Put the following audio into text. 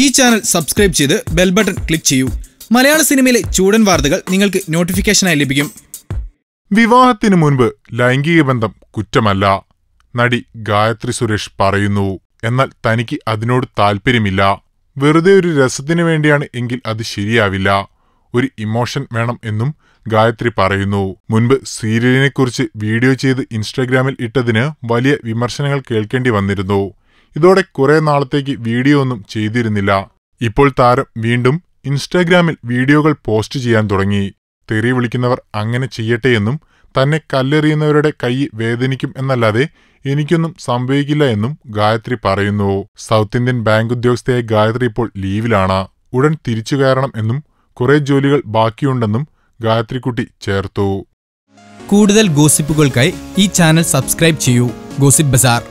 ഈ channel subscribe ചെയ്ത് bell button click ചെയ്യൂ മലയാള സിനിമയിലെ ചൂടൻ വാർത്തകൾ നിങ്ങൾക്ക് നോട്ടിഫിക്കേഷനായി ലഭിക്കും വിവാഹത്തിന് മുൻപ് ലൈംഗിക ബന്ധം കുറ്റമല്ല നടി ഗായത്രി സുരേഷ് പറയുന്നു എന്നാൽ തനിക്ക് അതിനോട് താൽപ്പര്യമില്ല വെറുതെ ഒരു രസത്തിനു വേണ്ടിയാണ് എങ്കിൽ അത് ശരിയാവില്ല ഒരു ഇമോഷൻ വേണം എന്നും ഗായത്രി പറയുന്നു മുൻപ് സീരിയലിനെക്കുറിച്ച് വീഡിയോ ചെയ്ത് ഇൻസ്റ്റാഗ്രാമിൽ ഇട്ടതിന് വലിയ വിമർശനങ്ങൾ കേൾക്കേണ്ടി വന്നിരുന്നു ഇതോടെ കുറേ നാളത്തേക്ക് വീഡിയോ ഒന്നും ചെയ്തിരുന്നില്ല ഇപ്പോൾ താരം വീണ്ടും ഇൻസ്റ്റാഗ്രാമിൽ വീഡിയോകൾ പോസ്റ്റ് ചെയ്യാൻ തുടങ്ങി തെറി വിളിക്കുന്നവർ അങ്ങനെ ചെയ്യട്ടെ എന്നും തന്നെ കല്ലെറിയുന്നവരുടെ കൈ വേദനിക്കും എന്നല്ലാതെ എനിക്കൊന്നും സംഭവിക്കില്ല എന്നും ഗായത്രി പറയുന്നു സൗത്ത് ഇന്ത്യൻ ബാങ്ക് ഉദ്യോഗസ്ഥയായ ഗായത്രി ഇപ്പോൾ ലീവിലാണ് ഉടൻ തിരിച്ചു കയറണം എന്നും കുറെ ജോലികൾ ബാക്കിയുണ്ടെന്നും ഗായത്രിക്കുട്ടി ചേർത്തു കൂടുതൽ ഗോസിപ്പുകൾക്കായി ഈ ചാനൽ സബ്സ്ക്രൈബ് ചെയ്യൂ ഗോസിപ്പ് ബസാർ